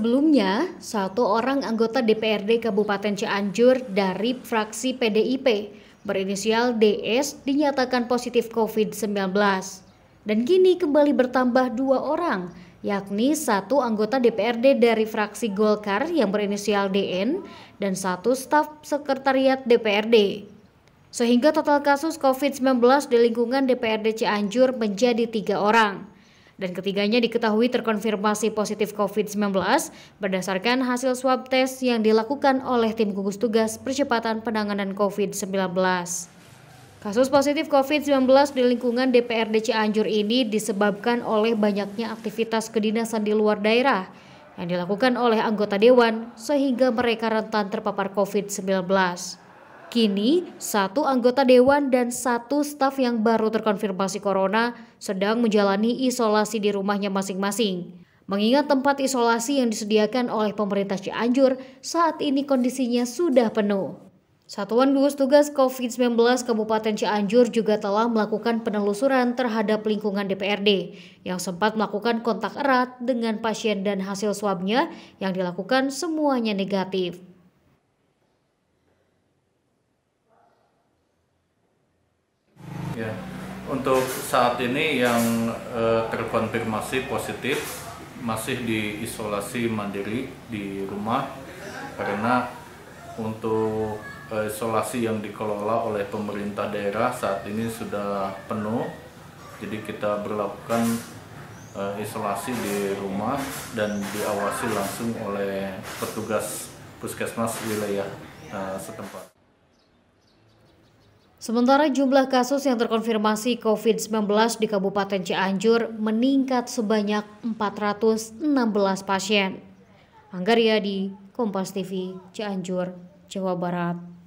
Sebelumnya, satu orang anggota DPRD Kabupaten Cianjur dari fraksi PDIP berinisial DS dinyatakan positif COVID-19. Dan kini kembali bertambah dua orang, yakni satu anggota DPRD dari fraksi Golkar yang berinisial DN dan satu staf sekretariat DPRD. Sehingga total kasus COVID-19 di lingkungan DPRD Cianjur menjadi tiga orang dan ketiganya diketahui terkonfirmasi positif COVID-19 berdasarkan hasil swab tes yang dilakukan oleh tim gugus tugas percepatan penanganan COVID-19. Kasus positif COVID-19 di lingkungan DPRD Cianjur ini disebabkan oleh banyaknya aktivitas kedinasan di luar daerah yang dilakukan oleh anggota dewan sehingga mereka rentan terpapar COVID-19. Kini, satu anggota dewan dan satu staf yang baru terkonfirmasi corona sedang menjalani isolasi di rumahnya masing-masing. Mengingat tempat isolasi yang disediakan oleh pemerintah Cianjur saat ini kondisinya sudah penuh. Satuan Gugus Tugas COVID-19 Kabupaten Cianjur juga telah melakukan penelusuran terhadap lingkungan DPRD yang sempat melakukan kontak erat dengan pasien dan hasil swabnya yang dilakukan semuanya negatif. Ya. Untuk saat ini yang eh, terkonfirmasi positif masih diisolasi mandiri di rumah karena untuk eh, isolasi yang dikelola oleh pemerintah daerah saat ini sudah penuh. Jadi kita berlakukan uh, isolasi di rumah dan diawasi langsung oleh petugas puskesmas wilayah uh, setempat. Sementara jumlah kasus yang terkonfirmasi COVID-19 di Kabupaten Cianjur meningkat sebanyak 416 pasien. Anggar Yadi, Kompas TV, Cianjur, Jawa Barat.